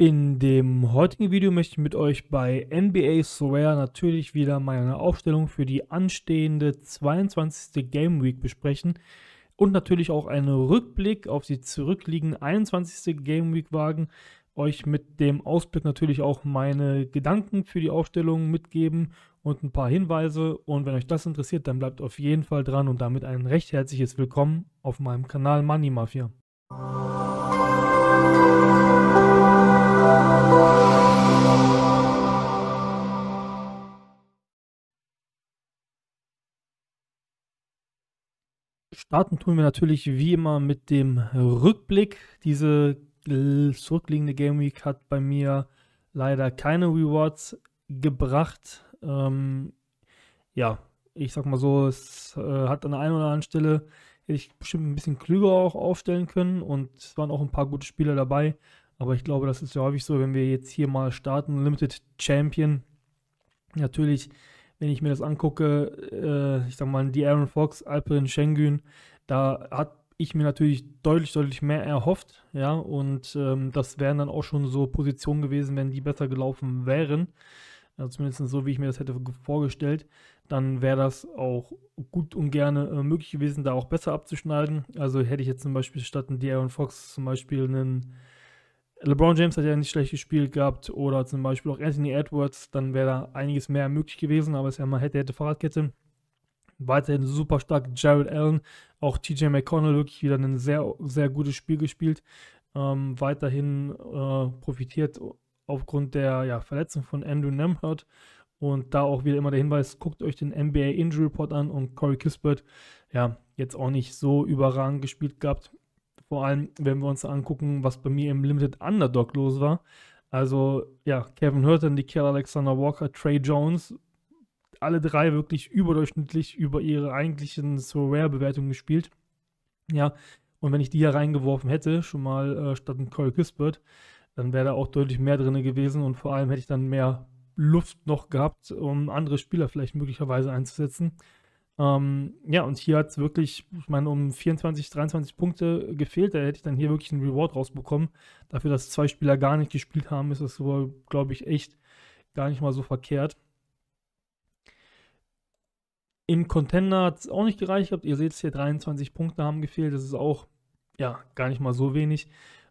In dem heutigen Video möchte ich mit euch bei NBA Swear natürlich wieder meine Aufstellung für die anstehende 22. Game Week besprechen und natürlich auch einen Rückblick auf die zurückliegende 21. Game Week wagen, euch mit dem Ausblick natürlich auch meine Gedanken für die Aufstellung mitgeben und ein paar Hinweise und wenn euch das interessiert, dann bleibt auf jeden Fall dran und damit ein recht herzliches Willkommen auf meinem Kanal Money Mafia. Starten tun wir natürlich wie immer mit dem Rückblick. Diese zurückliegende Game Week hat bei mir leider keine Rewards gebracht. Ähm, ja, ich sag mal so, es äh, hat an der einen oder anderen Stelle hätte ich bestimmt ein bisschen klüger auch aufstellen können und es waren auch ein paar gute Spieler dabei. Aber ich glaube, das ist ja häufig so, wenn wir jetzt hier mal starten, Limited Champion. Natürlich wenn ich mir das angucke, äh, ich sag mal, die Aaron Fox, Alperin Schengen, da hat ich mir natürlich deutlich, deutlich mehr erhofft, ja, und ähm, das wären dann auch schon so Positionen gewesen, wenn die besser gelaufen wären, also zumindest so, wie ich mir das hätte vorgestellt, dann wäre das auch gut und gerne äh, möglich gewesen, da auch besser abzuschneiden. Also hätte ich jetzt zum Beispiel statt einen De'Aaron Fox zum Beispiel einen LeBron James hat ja nicht schlecht gespielt gehabt oder zum Beispiel auch Anthony Edwards, dann wäre da einiges mehr möglich gewesen, aber es ist ja mal hätte, hätte Fahrradkette. Weiterhin super stark Jared Allen, auch TJ McConnell wirklich wieder ein sehr, sehr gutes Spiel gespielt. Ähm, weiterhin äh, profitiert aufgrund der ja, Verletzung von Andrew Nemhardt. und da auch wieder immer der Hinweis, guckt euch den NBA Injury Report an und Corey Kispert, ja, jetzt auch nicht so überragend gespielt gehabt. Vor allem, wenn wir uns angucken, was bei mir im Limited Underdog los war. Also, ja, Kevin Hurton, die Nickel Alexander Walker, Trey Jones, alle drei wirklich überdurchschnittlich über ihre eigentlichen So Rare-Bewertungen gespielt. Ja, und wenn ich die hier reingeworfen hätte, schon mal äh, statt ein Cole Gisbert, dann wäre da auch deutlich mehr drin gewesen und vor allem hätte ich dann mehr Luft noch gehabt, um andere Spieler vielleicht möglicherweise einzusetzen. Ähm, ja, und hier hat es wirklich, ich meine, um 24, 23 Punkte gefehlt. Da hätte ich dann hier wirklich einen Reward rausbekommen. Dafür, dass zwei Spieler gar nicht gespielt haben, ist das, wohl, glaube ich, echt gar nicht mal so verkehrt. Im Contender hat es auch nicht gereicht gehabt. Ihr seht es hier, 23 Punkte haben gefehlt. Das ist auch, ja, gar nicht mal so wenig.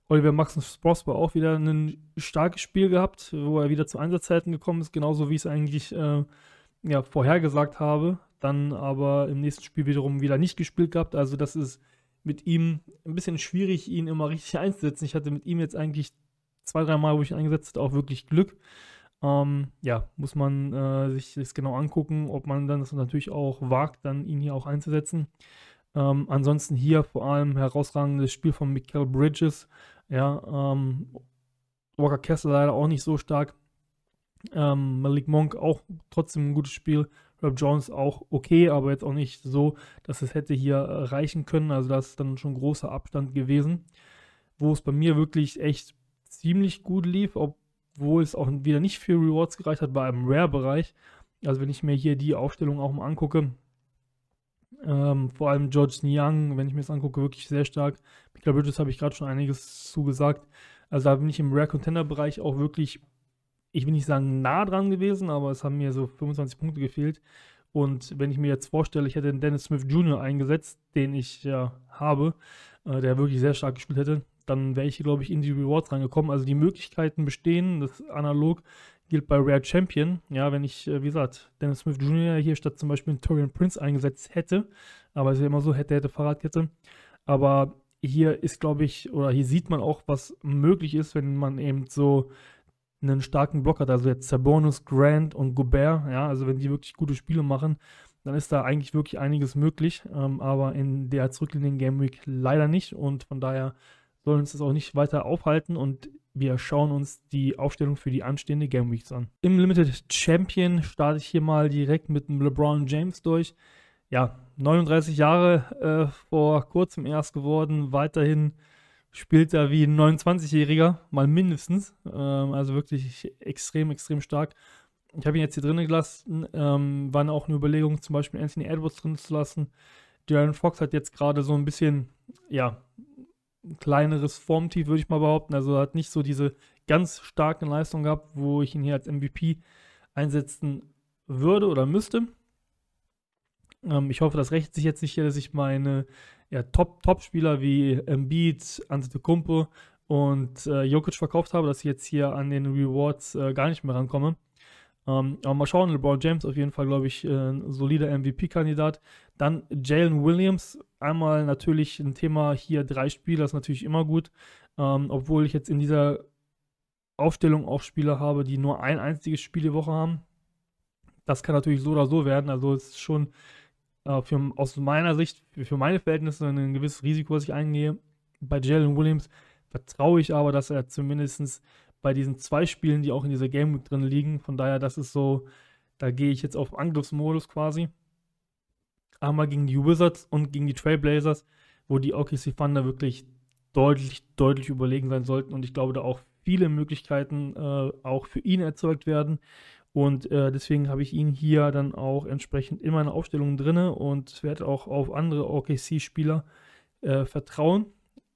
Oliver Maxen Spross war auch wieder ein starkes Spiel gehabt, wo er wieder zu Einsatzzeiten gekommen ist, genauso wie ich es eigentlich äh, ja, vorhergesagt habe dann aber im nächsten Spiel wiederum wieder nicht gespielt gehabt. Also das ist mit ihm ein bisschen schwierig, ihn immer richtig einzusetzen. Ich hatte mit ihm jetzt eigentlich zwei, drei Mal, wo ich ihn eingesetzt habe, auch wirklich Glück. Ähm, ja, muss man äh, sich das genau angucken, ob man dann das natürlich auch wagt, dann ihn hier auch einzusetzen. Ähm, ansonsten hier vor allem herausragendes Spiel von Michael Bridges. Ja, ähm, Walker Kessler leider auch nicht so stark. Ähm, Malik Monk auch trotzdem ein gutes Spiel. Rob Jones auch okay, aber jetzt auch nicht so, dass es hätte hier äh, reichen können. Also das ist dann schon großer Abstand gewesen, wo es bei mir wirklich echt ziemlich gut lief, obwohl es auch wieder nicht für Rewards gereicht hat, war im Rare-Bereich. Also wenn ich mir hier die Aufstellung auch mal angucke, ähm, vor allem George Niang, wenn ich mir das angucke, wirklich sehr stark. Michael Bridges habe ich gerade schon einiges zugesagt. Also da bin ich im Rare Contender Bereich auch wirklich ich will nicht sagen nah dran gewesen, aber es haben mir so 25 Punkte gefehlt. Und wenn ich mir jetzt vorstelle, ich hätte den Dennis Smith Jr. eingesetzt, den ich ja habe, äh, der wirklich sehr stark gespielt hätte, dann wäre ich, glaube ich, in die Rewards reingekommen. Also die Möglichkeiten bestehen, das analog gilt bei Rare Champion. Ja, wenn ich, äh, wie gesagt, Dennis Smith Jr. hier statt zum Beispiel einen Torian Prince eingesetzt hätte, aber es ist ja immer so, hätte, hätte, Fahrradkette. Aber hier ist, glaube ich, oder hier sieht man auch, was möglich ist, wenn man eben so einen starken Block hat. Also jetzt Sabonis, Grant und Gobert, ja, also wenn die wirklich gute Spiele machen, dann ist da eigentlich wirklich einiges möglich. Ähm, aber in der zurückliegenden Game Week leider nicht. Und von daher soll uns das auch nicht weiter aufhalten und wir schauen uns die Aufstellung für die anstehende Game Weeks an. Im Limited Champion starte ich hier mal direkt mit dem LeBron James durch. Ja, 39 Jahre äh, vor kurzem erst geworden, weiterhin spielt da wie ein 29-Jähriger, mal mindestens. Ähm, also wirklich extrem, extrem stark. Ich habe ihn jetzt hier drin gelassen. Ähm, waren auch eine Überlegung, zum Beispiel Anthony Edwards drin zu lassen. Darren Fox hat jetzt gerade so ein bisschen, ja, ein kleineres Formtief, würde ich mal behaupten. Also hat nicht so diese ganz starken Leistungen gehabt, wo ich ihn hier als MVP einsetzen würde oder müsste. Ähm, ich hoffe, das rächt sich jetzt nicht hier, dass ich meine ja, Top-Spieler wie Embiid, Antetokounmpo und äh, Jokic verkauft habe, dass ich jetzt hier an den Rewards äh, gar nicht mehr rankomme. Ähm, aber mal schauen, LeBron James auf jeden Fall, glaube ich, äh, ein solider MVP-Kandidat. Dann Jalen Williams, einmal natürlich ein Thema hier, drei Spieler ist natürlich immer gut, ähm, obwohl ich jetzt in dieser Aufstellung auch Spieler habe, die nur ein einziges Spiel die Woche haben. Das kann natürlich so oder so werden, also es ist schon äh, für, aus meiner Sicht, für meine Verhältnisse ein gewisses Risiko, was ich eingehe. Bei Jalen Williams vertraue ich aber, dass er zumindest bei diesen zwei Spielen, die auch in dieser Game drin liegen, von daher, das ist so, da gehe ich jetzt auf Angriffsmodus quasi. Einmal gegen die Wizards und gegen die Trailblazers, wo die OKC Thunder wirklich deutlich, deutlich überlegen sein sollten und ich glaube, da auch viele Möglichkeiten äh, auch für ihn erzeugt werden. Und äh, deswegen habe ich ihn hier dann auch entsprechend in meiner Aufstellung drin und werde auch auf andere OKC-Spieler äh, vertrauen.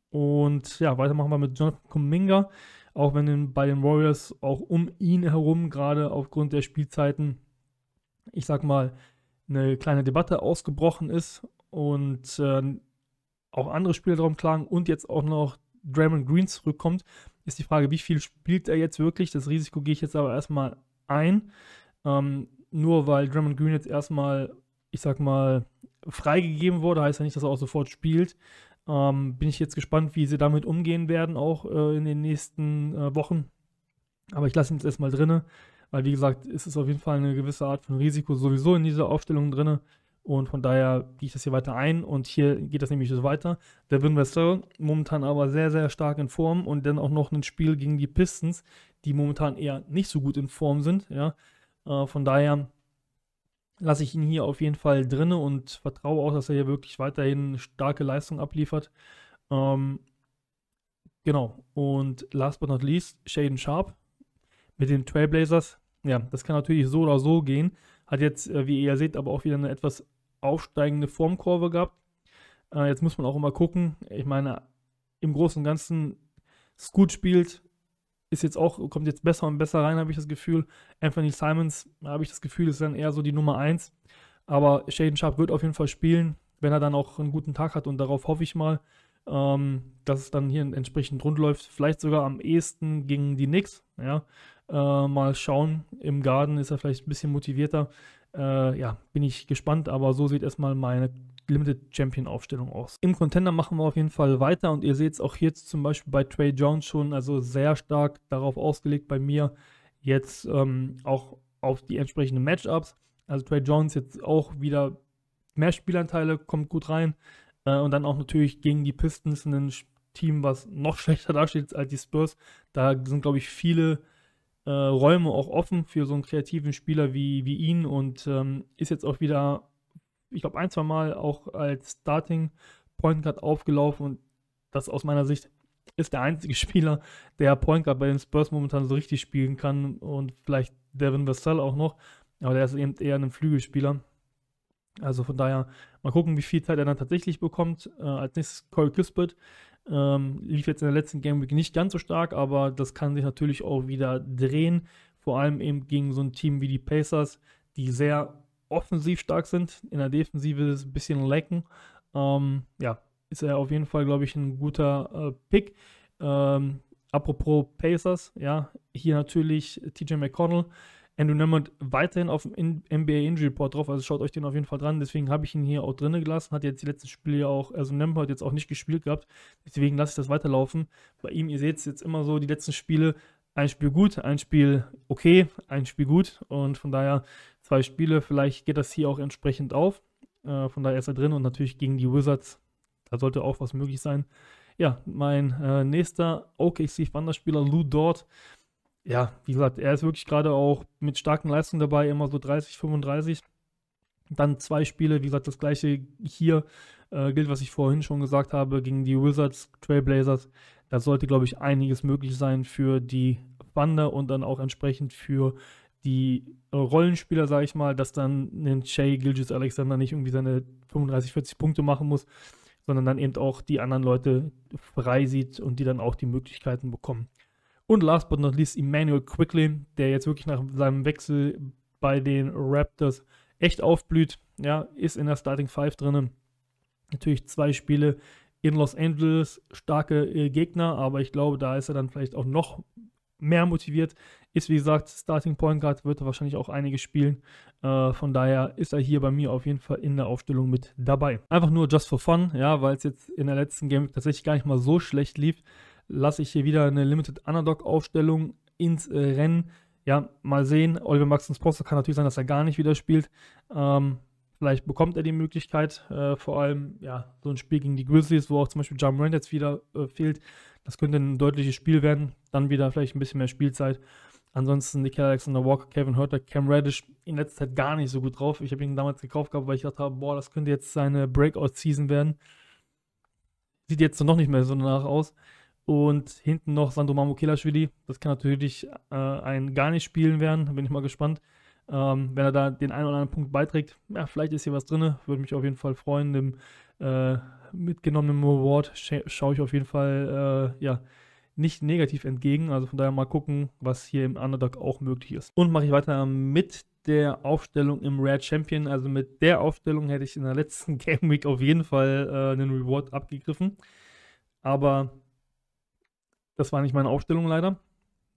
Und ja, weitermachen wir mit Jonathan Kuminga. Auch wenn bei den Warriors auch um ihn herum, gerade aufgrund der Spielzeiten, ich sag mal, eine kleine Debatte ausgebrochen ist und äh, auch andere Spieler darum klagen und jetzt auch noch Draymond Green zurückkommt, ist die Frage, wie viel spielt er jetzt wirklich? Das Risiko gehe ich jetzt aber erstmal ein. Ähm, nur weil Draymond Green jetzt erstmal, ich sag mal, freigegeben wurde, heißt ja nicht, dass er auch sofort spielt. Ähm, bin ich jetzt gespannt, wie sie damit umgehen werden, auch äh, in den nächsten äh, Wochen. Aber ich lasse ihn jetzt erstmal drinne, weil wie gesagt, ist es auf jeden Fall eine gewisse Art von Risiko sowieso in dieser Aufstellung drinne. Und von daher gehe ich das hier weiter ein und hier geht das nämlich so weiter. Der Vassell momentan aber sehr, sehr stark in Form und dann auch noch ein Spiel gegen die Pistons, die momentan eher nicht so gut in Form sind. Ja. Äh, von daher lasse ich ihn hier auf jeden Fall drinne und vertraue auch, dass er hier wirklich weiterhin starke Leistung abliefert. Ähm, genau. Und last but not least, Shaden Sharp mit den Trailblazers. Ja, das kann natürlich so oder so gehen. Hat jetzt, äh, wie ihr seht, aber auch wieder eine etwas aufsteigende Formkurve gehabt. Äh, jetzt muss man auch immer gucken. Ich meine, im Großen und Ganzen ist gut spielt, ist jetzt auch, kommt jetzt besser und besser rein, habe ich das Gefühl. Anthony Simons, habe ich das Gefühl, ist dann eher so die Nummer 1. Aber Shaden Sharp wird auf jeden Fall spielen, wenn er dann auch einen guten Tag hat und darauf hoffe ich mal, ähm, dass es dann hier entsprechend rund läuft. Vielleicht sogar am ehesten gegen die Knicks. Ja? Äh, mal schauen, im Garden ist er vielleicht ein bisschen motivierter. Äh, ja, bin ich gespannt, aber so sieht erstmal meine Limited Champion Aufstellung aus. Im Contender machen wir auf jeden Fall weiter und ihr seht es auch jetzt zum Beispiel bei Trey Jones schon, also sehr stark darauf ausgelegt bei mir, jetzt ähm, auch auf die entsprechenden Matchups. Also Trey Jones jetzt auch wieder mehr Spielanteile, kommt gut rein äh, und dann auch natürlich gegen die Pistons ein Team, was noch schlechter dasteht als die Spurs. Da sind, glaube ich, viele äh, Räume auch offen für so einen kreativen Spieler wie, wie ihn und ähm, ist jetzt auch wieder, ich glaube, ein, zwei Mal auch als Starting Point Guard aufgelaufen und das aus meiner Sicht ist der einzige Spieler, der Point Guard bei den Spurs momentan so richtig spielen kann und vielleicht Devin Vassell auch noch, aber der ist eben eher ein Flügelspieler. Also von daher mal gucken, wie viel Zeit er dann tatsächlich bekommt. Äh, als nächstes Corey Kispert, ähm, lief jetzt in der letzten Game Week nicht ganz so stark, aber das kann sich natürlich auch wieder drehen. Vor allem eben gegen so ein Team wie die Pacers, die sehr offensiv stark sind, in der Defensive ist es ein bisschen lecken. Ähm, ja, ist er auf jeden Fall, glaube ich, ein guter äh, Pick. Ähm, apropos Pacers, ja, hier natürlich TJ McConnell Andrew Nemeth weiterhin auf dem NBA Injury Report drauf, also schaut euch den auf jeden Fall dran. Deswegen habe ich ihn hier auch drinne gelassen, hat jetzt die letzten Spiele ja auch, also Nemeth hat jetzt auch nicht gespielt gehabt, deswegen lasse ich das weiterlaufen. Bei ihm, ihr seht es jetzt immer so, die letzten Spiele, ein Spiel gut, ein Spiel okay, ein Spiel gut und von daher zwei Spiele, vielleicht geht das hier auch entsprechend auf. Äh, von daher ist er drin und natürlich gegen die Wizards, da sollte auch was möglich sein. Ja, mein äh, nächster OKC-Wanderspieler Lou Dort, ja, wie gesagt, er ist wirklich gerade auch mit starken Leistungen dabei, immer so 30, 35. Dann zwei Spiele, wie gesagt, das gleiche hier äh, gilt, was ich vorhin schon gesagt habe, gegen die Wizards, Trailblazers. Da sollte, glaube ich, einiges möglich sein für die Bande und dann auch entsprechend für die Rollenspieler, sage ich mal, dass dann ein Shay Gilgis Alexander nicht irgendwie seine 35, 40 Punkte machen muss, sondern dann eben auch die anderen Leute frei sieht und die dann auch die Möglichkeiten bekommen. Und last but not least Emmanuel Quickly, der jetzt wirklich nach seinem Wechsel bei den Raptors echt aufblüht. Ja, ist in der Starting Five drinnen. Natürlich zwei Spiele in Los Angeles, starke äh, Gegner, aber ich glaube, da ist er dann vielleicht auch noch mehr motiviert. Ist wie gesagt Starting Point Guard, wird er wahrscheinlich auch einige spielen. Äh, von daher ist er hier bei mir auf jeden Fall in der Aufstellung mit dabei. Einfach nur just for fun, ja, weil es jetzt in der letzten Game tatsächlich gar nicht mal so schlecht lief lasse ich hier wieder eine Limited Underdog-Aufstellung ins äh, Rennen. Ja, mal sehen. Oliver Maxens Poster kann natürlich sein, dass er gar nicht wieder spielt. Ähm, vielleicht bekommt er die Möglichkeit. Äh, vor allem, ja, so ein Spiel gegen die Grizzlies, wo auch zum Beispiel John Rand jetzt wieder äh, fehlt. Das könnte ein deutliches Spiel werden. Dann wieder vielleicht ein bisschen mehr Spielzeit. Ansonsten Nick Alexander Walker, Kevin Hurter, Cam Reddish in letzter Zeit gar nicht so gut drauf. Ich habe ihn damals gekauft gehabt, weil ich dachte, boah, das könnte jetzt seine Breakout-Season werden. Sieht jetzt noch nicht mehr so danach aus. Und hinten noch Sandro Kelashvili. Das kann natürlich äh, ein gar nicht spielen werden. Da bin ich mal gespannt. Ähm, wenn er da den einen oder anderen Punkt beiträgt, ja, vielleicht ist hier was drin. Würde mich auf jeden Fall freuen. Dem äh, mitgenommenen Award schaue ich auf jeden Fall äh, ja, nicht negativ entgegen. Also von daher mal gucken, was hier im Underdog auch möglich ist. Und mache ich weiter mit der Aufstellung im Rare Champion. Also mit der Aufstellung hätte ich in der letzten Game Week auf jeden Fall äh, einen Reward abgegriffen. Aber das war nicht meine Aufstellung leider.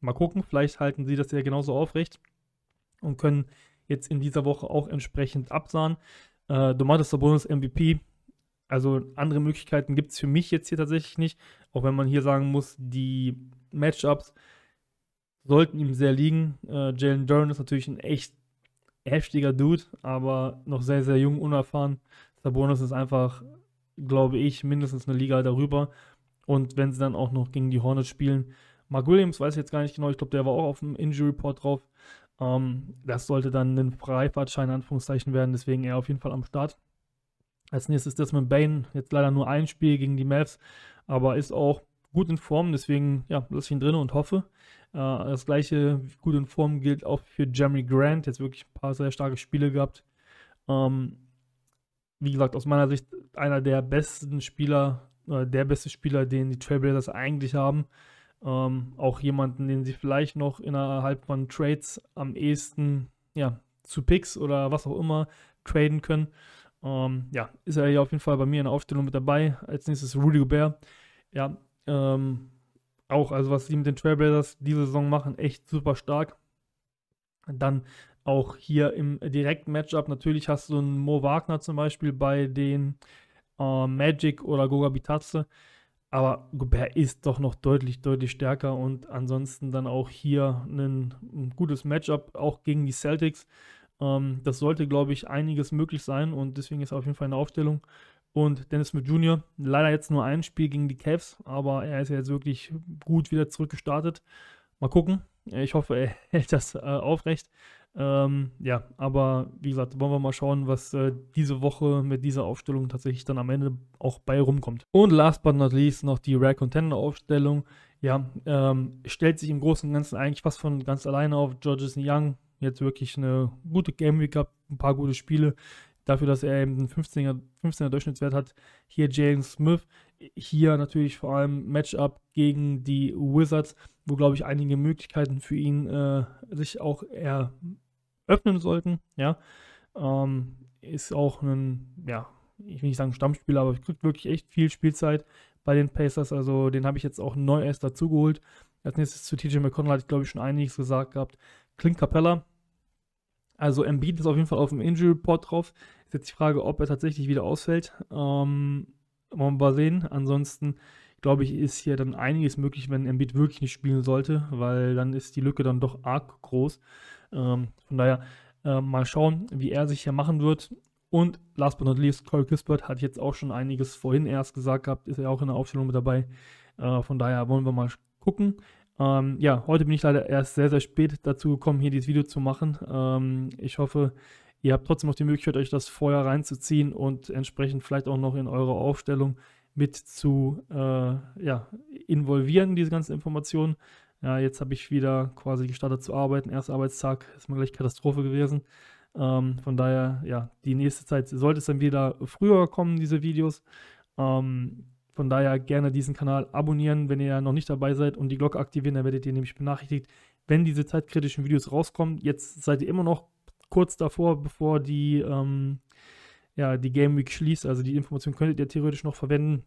Mal gucken, vielleicht halten sie das ja genauso aufrecht und können jetzt in dieser Woche auch entsprechend absahen. Äh, Domatis Sabonis MVP. Also andere Möglichkeiten gibt es für mich jetzt hier tatsächlich nicht. Auch wenn man hier sagen muss, die Matchups sollten ihm sehr liegen. Äh, Jalen Duran ist natürlich ein echt heftiger Dude, aber noch sehr, sehr jung, unerfahren. Sabonis ist einfach, glaube ich, mindestens eine Liga darüber. Und wenn sie dann auch noch gegen die Hornets spielen, Mark Williams weiß ich jetzt gar nicht genau, ich glaube, der war auch auf dem Injury Report drauf. Ähm, das sollte dann ein Freifahrtschein Anführungszeichen werden, deswegen er auf jeden Fall am Start. Als nächstes das mit Bane, jetzt leider nur ein Spiel gegen die Mavs, aber ist auch gut in Form, deswegen ja, lasse ich ihn drin und hoffe. Äh, das gleiche gut in Form gilt auch für Jeremy Grant, jetzt wirklich ein paar sehr starke Spiele gehabt. Ähm, wie gesagt, aus meiner Sicht einer der besten Spieler äh, der beste Spieler, den die Trailblazers eigentlich haben. Ähm, auch jemanden, den sie vielleicht noch innerhalb von Trades am ehesten ja, zu Picks oder was auch immer traden können. Ähm, ja, ist er hier auf jeden Fall bei mir in der Aufstellung mit dabei. Als nächstes Rudy Gobert. Ja, ähm, auch, also was sie mit den Trailblazers diese Saison machen, echt super stark. Dann auch hier im direkten Matchup, natürlich hast du einen Mo Wagner zum Beispiel bei den äh, Magic oder Goga Bitadze. Aber Gobert ist doch noch deutlich, deutlich stärker und ansonsten dann auch hier ein, ein gutes Matchup auch gegen die Celtics. Ähm, das sollte, glaube ich, einiges möglich sein und deswegen ist er auf jeden Fall eine Aufstellung. Und Dennis Smith Jr., leider jetzt nur ein Spiel gegen die Cavs, aber er ist ja jetzt wirklich gut wieder zurückgestartet. Mal gucken. Ich hoffe, er hält das äh, aufrecht. Ähm, ja, aber wie gesagt, wollen wir mal schauen, was äh, diese Woche mit dieser Aufstellung tatsächlich dann am Ende auch bei rumkommt. Und last but not least noch die Rare Contender Aufstellung. Ja, ähm, stellt sich im Großen und Ganzen eigentlich fast von ganz alleine auf. Georges Young, jetzt wirklich eine gute Game Week gehabt, ein paar gute Spiele. Dafür, dass er eben einen 15er, 15er Durchschnittswert hat. Hier Jalen Smith. Hier natürlich vor allem Matchup gegen die Wizards, wo, glaube ich, einige Möglichkeiten für ihn äh, sich auch er öffnen sollten. Ja, ähm, ist auch ein, ja, ich will nicht sagen Stammspieler, aber kriegt wirklich echt viel Spielzeit bei den Pacers. Also den habe ich jetzt auch neu erst dazugeholt. Als nächstes zu TJ McConnell hatte ich glaube ich schon einiges gesagt gehabt. Klingt Capella. Also Embiid ist auf jeden Fall auf dem Injury Report drauf. Ist jetzt die Frage, ob er tatsächlich wieder ausfällt. Ähm, wollen wir mal sehen. Ansonsten glaube ich, ist hier dann einiges möglich, wenn Embiid wirklich nicht spielen sollte, weil dann ist die Lücke dann doch arg groß. Ähm, von daher äh, mal schauen, wie er sich hier machen wird. Und last but not least, Corey Kispert hat jetzt auch schon einiges vorhin erst gesagt gehabt, ist ja auch in der Aufstellung mit dabei. Äh, von daher wollen wir mal gucken. Ähm, ja, heute bin ich leider erst sehr, sehr spät dazu gekommen, hier dieses Video zu machen. Ähm, ich hoffe, ihr habt trotzdem noch die Möglichkeit, euch das vorher reinzuziehen und entsprechend vielleicht auch noch in eure Aufstellung mit zu äh, ja, involvieren, diese ganzen Informationen. Ja, jetzt habe ich wieder quasi gestartet zu arbeiten. Erster Arbeitstag ist mal gleich Katastrophe gewesen. Ähm, von daher, ja, die nächste Zeit sollte es dann wieder früher kommen, diese Videos. Ähm, von daher gerne diesen Kanal abonnieren, wenn ihr noch nicht dabei seid und die Glocke aktivieren, dann werdet ihr nämlich benachrichtigt, wenn diese zeitkritischen Videos rauskommen. Jetzt seid ihr immer noch kurz davor, bevor die, ähm, ja, die Game Week schließt. Also die Information könntet ihr theoretisch noch verwenden.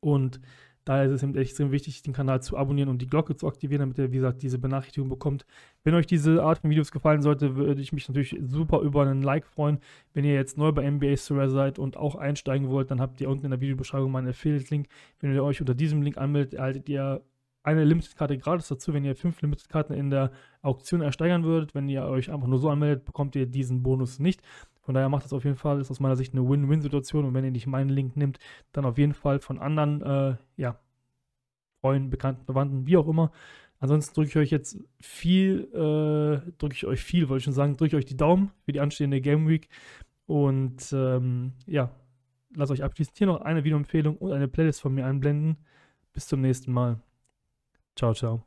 Und Daher ist es eben extrem wichtig, den Kanal zu abonnieren und die Glocke zu aktivieren, damit ihr, wie gesagt, diese Benachrichtigung bekommt. Wenn euch diese Art von Videos gefallen sollte, würde ich mich natürlich super über einen Like freuen. Wenn ihr jetzt neu bei NBA Survey seid und auch einsteigen wollt, dann habt ihr unten in der Videobeschreibung meinen Affiliate-Link. Wenn ihr euch unter diesem Link anmeldet, erhaltet ihr eine Limited-Karte gratis dazu, wenn ihr fünf Limited-Karten in der Auktion ersteigern würdet. Wenn ihr euch einfach nur so anmeldet, bekommt ihr diesen Bonus nicht. Von daher macht das auf jeden Fall, ist aus meiner Sicht eine Win-Win-Situation. Und wenn ihr nicht meinen Link nimmt, dann auf jeden Fall von anderen, äh, ja, Freunden, Bekannten, Verwandten, wie auch immer. Ansonsten drücke ich euch jetzt viel, äh, drücke ich euch viel, wollte ich schon sagen, drücke ich euch die Daumen für die anstehende Game Week. Und ähm, ja, lasst euch abschließend hier noch eine Videoempfehlung und eine Playlist von mir einblenden. Bis zum nächsten Mal. 曹操。